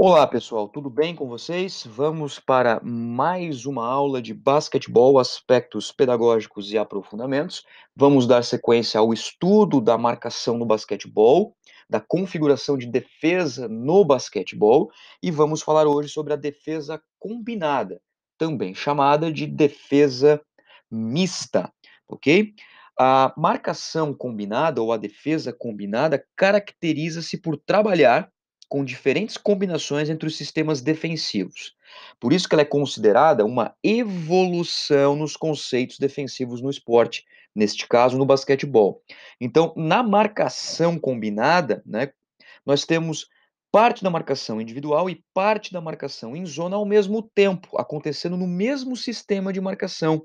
Olá pessoal, tudo bem com vocês? Vamos para mais uma aula de basquetebol, aspectos pedagógicos e aprofundamentos. Vamos dar sequência ao estudo da marcação no basquetebol, da configuração de defesa no basquetebol e vamos falar hoje sobre a defesa combinada, também chamada de defesa mista, ok? A marcação combinada ou a defesa combinada caracteriza-se por trabalhar com diferentes combinações entre os sistemas defensivos. Por isso que ela é considerada uma evolução nos conceitos defensivos no esporte, neste caso no basquetebol. Então, na marcação combinada, né, nós temos parte da marcação individual e parte da marcação em zona ao mesmo tempo, acontecendo no mesmo sistema de marcação.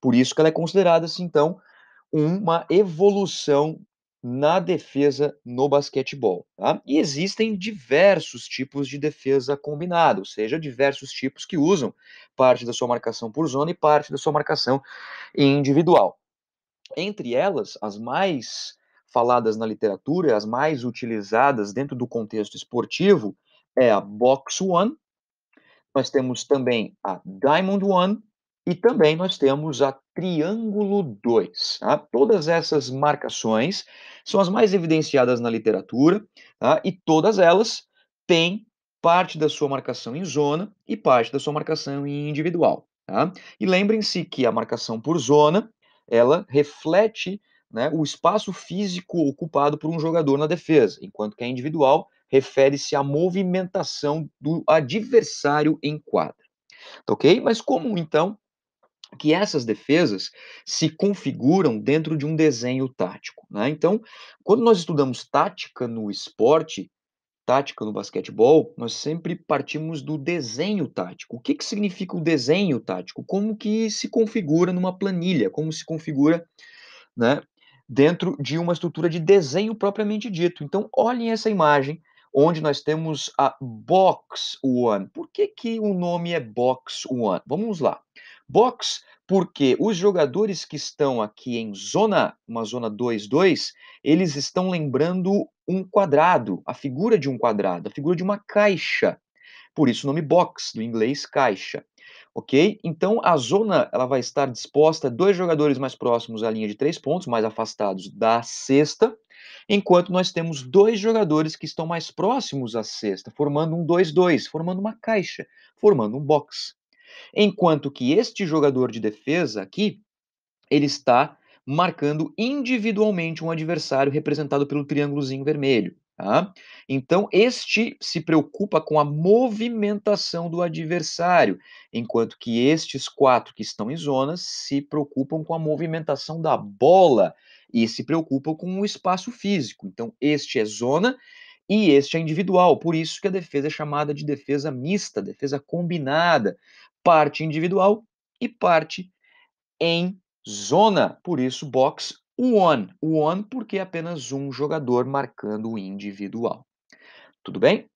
Por isso que ela é considerada, assim, então, uma evolução na defesa no basquetebol. Tá? E existem diversos tipos de defesa combinada, ou seja, diversos tipos que usam parte da sua marcação por zona e parte da sua marcação individual. Entre elas, as mais faladas na literatura, as mais utilizadas dentro do contexto esportivo, é a Box One, nós temos também a Diamond One e também nós temos a Triângulo 2. Tá? Todas essas marcações são as mais evidenciadas na literatura tá? e todas elas têm parte da sua marcação em zona e parte da sua marcação em individual. Tá? E lembrem-se que a marcação por zona ela reflete né, o espaço físico ocupado por um jogador na defesa, enquanto que a individual refere-se à movimentação do adversário em quadra. Tá ok? Mas como então que essas defesas se configuram dentro de um desenho tático. Né? Então, quando nós estudamos tática no esporte, tática no basquetebol, nós sempre partimos do desenho tático. O que, que significa o desenho tático? Como que se configura numa planilha, como se configura né, dentro de uma estrutura de desenho propriamente dito. Então, olhem essa imagem onde nós temos a Box One. Por que, que o nome é Box One? Vamos lá box, porque os jogadores que estão aqui em zona, uma zona 2-2, eles estão lembrando um quadrado, a figura de um quadrado, a figura de uma caixa. Por isso o nome box, do inglês caixa. Ok? Então a zona ela vai estar disposta dois jogadores mais próximos à linha de três pontos, mais afastados da cesta, enquanto nós temos dois jogadores que estão mais próximos à cesta, formando um 2-2, formando uma caixa, formando um box. Enquanto que este jogador de defesa aqui, ele está marcando individualmente um adversário representado pelo triângulozinho vermelho. Tá? Então, este se preocupa com a movimentação do adversário, enquanto que estes quatro que estão em zonas se preocupam com a movimentação da bola e se preocupam com o espaço físico. Então, este é zona e este é individual, por isso que a defesa é chamada de defesa mista, defesa combinada, parte individual e parte em zona. Por isso, box one. One porque é apenas um jogador marcando o individual. Tudo bem?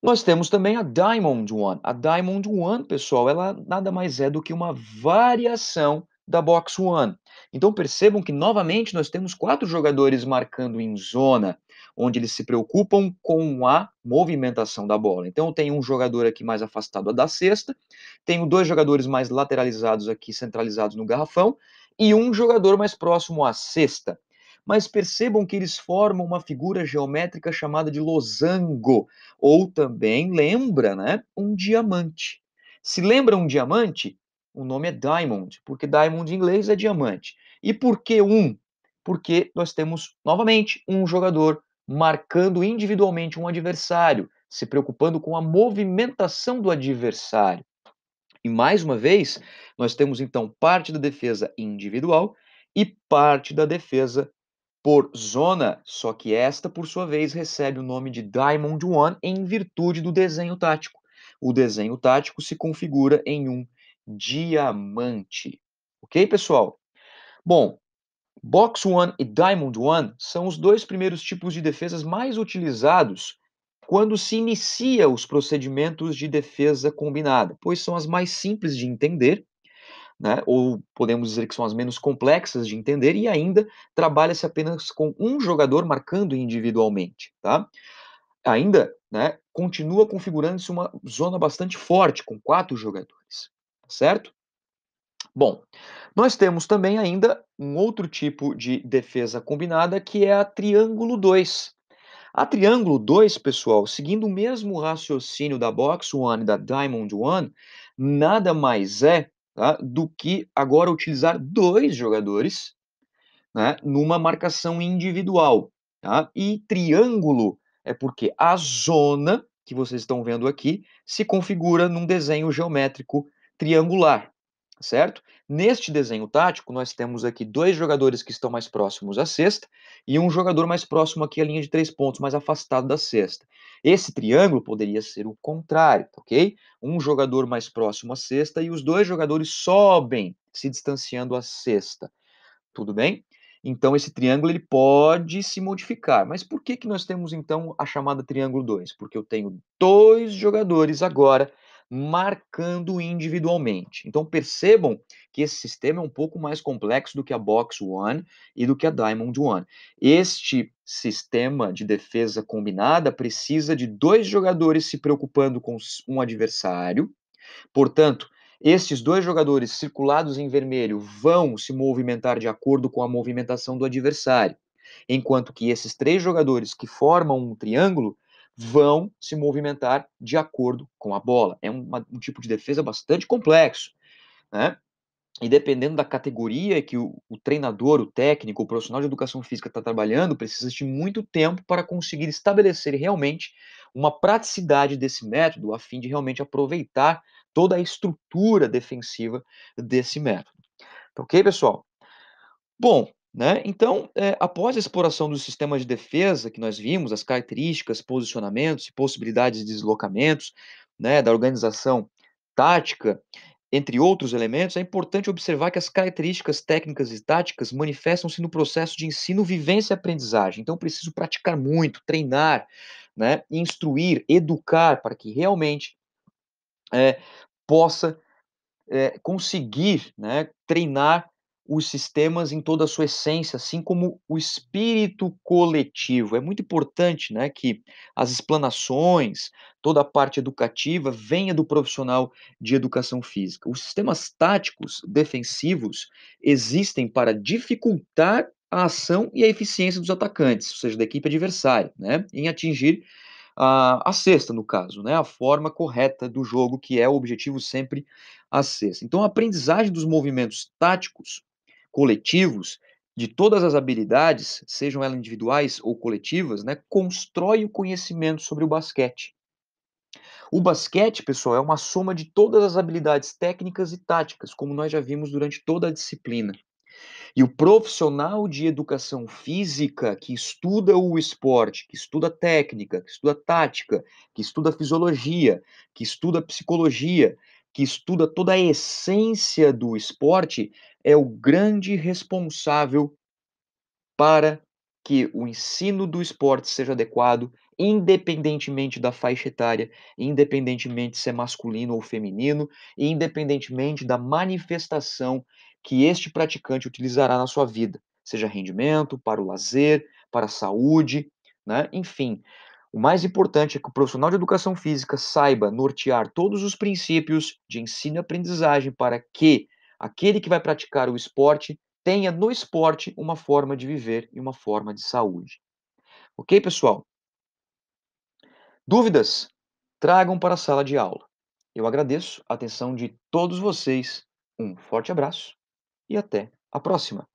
Nós temos também a Diamond One. A Diamond One, pessoal, ela nada mais é do que uma variação da Box One. Então percebam que novamente nós temos quatro jogadores marcando em zona onde eles se preocupam com a movimentação da bola. Então, eu tenho um jogador aqui mais afastado da cesta, tenho dois jogadores mais lateralizados aqui, centralizados no garrafão, e um jogador mais próximo à cesta. Mas percebam que eles formam uma figura geométrica chamada de losango, ou também lembra, né, um diamante. Se lembra um diamante, o nome é diamond, porque diamond em inglês é diamante. E por que um? Porque nós temos novamente um jogador marcando individualmente um adversário, se preocupando com a movimentação do adversário. E mais uma vez, nós temos então parte da defesa individual e parte da defesa por zona, só que esta, por sua vez, recebe o nome de Diamond One em virtude do desenho tático. O desenho tático se configura em um diamante. Ok, pessoal? Bom, Box One e Diamond One são os dois primeiros tipos de defesas mais utilizados quando se inicia os procedimentos de defesa combinada, pois são as mais simples de entender, né, ou podemos dizer que são as menos complexas de entender, e ainda trabalha-se apenas com um jogador marcando individualmente. Tá? Ainda né, continua configurando-se uma zona bastante forte, com quatro jogadores, tá certo? Bom, nós temos também ainda um outro tipo de defesa combinada que é a triângulo 2. A triângulo 2, pessoal, seguindo o mesmo raciocínio da Box One e da Diamond One, nada mais é tá, do que agora utilizar dois jogadores né, numa marcação individual. Tá? E triângulo é porque a zona que vocês estão vendo aqui se configura num desenho geométrico triangular certo? Neste desenho tático, nós temos aqui dois jogadores que estão mais próximos à cesta e um jogador mais próximo aqui à linha de três pontos, mais afastado da cesta. Esse triângulo poderia ser o contrário, tá ok? Um jogador mais próximo à cesta e os dois jogadores sobem, se distanciando à cesta. Tudo bem? Então, esse triângulo ele pode se modificar. Mas por que, que nós temos, então, a chamada triângulo 2? Porque eu tenho dois jogadores agora marcando individualmente. Então percebam que esse sistema é um pouco mais complexo do que a Box One e do que a Diamond One. Este sistema de defesa combinada precisa de dois jogadores se preocupando com um adversário. Portanto, estes dois jogadores circulados em vermelho vão se movimentar de acordo com a movimentação do adversário, enquanto que esses três jogadores que formam um triângulo vão se movimentar de acordo com a bola. É um tipo de defesa bastante complexo, né? E dependendo da categoria que o, o treinador, o técnico, o profissional de educação física está trabalhando, precisa de muito tempo para conseguir estabelecer realmente uma praticidade desse método, a fim de realmente aproveitar toda a estrutura defensiva desse método. ok, pessoal? Bom, né? Então, é, após a exploração dos sistemas de defesa que nós vimos, as características, posicionamentos e possibilidades de deslocamentos né, da organização tática, entre outros elementos, é importante observar que as características técnicas e táticas manifestam-se no processo de ensino, vivência e aprendizagem. Então, preciso praticar muito, treinar, né, instruir, educar, para que realmente é, possa é, conseguir né, treinar os sistemas em toda a sua essência, assim como o espírito coletivo. É muito importante né, que as explanações, toda a parte educativa, venha do profissional de educação física. Os sistemas táticos defensivos existem para dificultar a ação e a eficiência dos atacantes, ou seja, da equipe adversária, né, em atingir a, a cesta, no caso, né? a forma correta do jogo, que é o objetivo sempre a cesta. Então, a aprendizagem dos movimentos táticos coletivos de todas as habilidades, sejam elas individuais ou coletivas, né, constrói o conhecimento sobre o basquete. O basquete, pessoal, é uma soma de todas as habilidades técnicas e táticas, como nós já vimos durante toda a disciplina. E o profissional de educação física que estuda o esporte, que estuda técnica, que estuda tática, que estuda fisiologia, que estuda psicologia, que estuda toda a essência do esporte, é o grande responsável para que o ensino do esporte seja adequado, independentemente da faixa etária, independentemente se é masculino ou feminino, e independentemente da manifestação que este praticante utilizará na sua vida, seja rendimento, para o lazer, para a saúde, né? enfim. O mais importante é que o profissional de educação física saiba nortear todos os princípios de ensino e aprendizagem para que aquele que vai praticar o esporte tenha no esporte uma forma de viver e uma forma de saúde. Ok, pessoal? Dúvidas? Tragam para a sala de aula. Eu agradeço a atenção de todos vocês. Um forte abraço e até a próxima!